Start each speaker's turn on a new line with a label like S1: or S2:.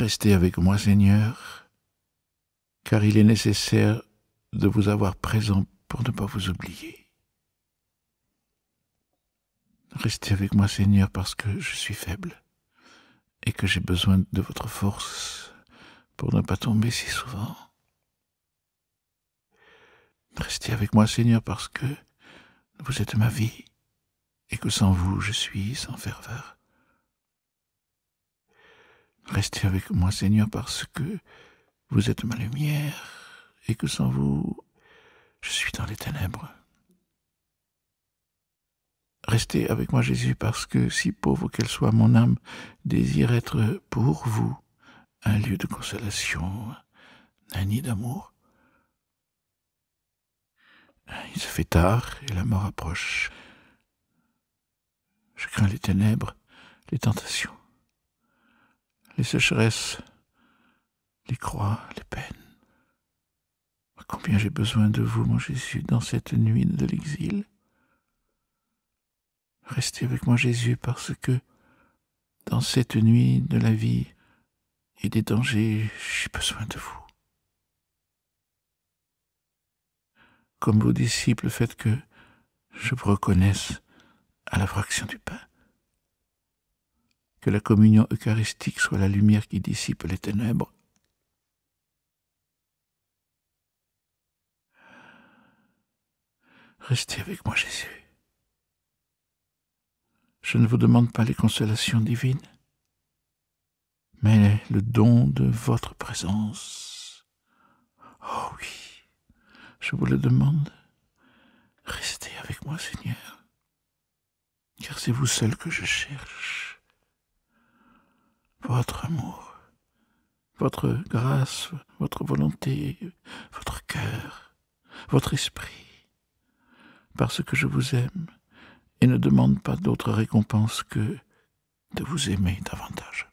S1: Restez avec moi, Seigneur, car il est nécessaire de vous avoir présent pour ne pas vous oublier. Restez avec moi, Seigneur, parce que je suis faible et que j'ai besoin de votre force pour ne pas tomber si souvent. Restez avec moi, Seigneur, parce que vous êtes ma vie et que sans vous je suis sans ferveur. Restez avec moi, Seigneur, parce que vous êtes ma lumière et que sans vous, je suis dans les ténèbres. Restez avec moi, Jésus, parce que, si pauvre qu'elle soit, mon âme désire être pour vous un lieu de consolation, un nid d'amour. Il se fait tard et la mort approche. Je crains les ténèbres, les tentations les sécheresses, les croix, les peines. Ah, combien j'ai besoin de vous, mon Jésus, dans cette nuit de l'exil. Restez avec moi, Jésus, parce que dans cette nuit de la vie et des dangers, j'ai besoin de vous. Comme vos disciples, faites que je vous reconnaisse à la fraction du pain que la communion eucharistique soit la lumière qui dissipe les ténèbres. Restez avec moi, Jésus. Je ne vous demande pas les consolations divines, mais le don de votre présence. Oh oui, je vous le demande. Restez avec moi, Seigneur, car c'est vous seul que je cherche votre amour, votre grâce, votre volonté, votre cœur, votre esprit, parce que je vous aime et ne demande pas d'autre récompense que de vous aimer davantage.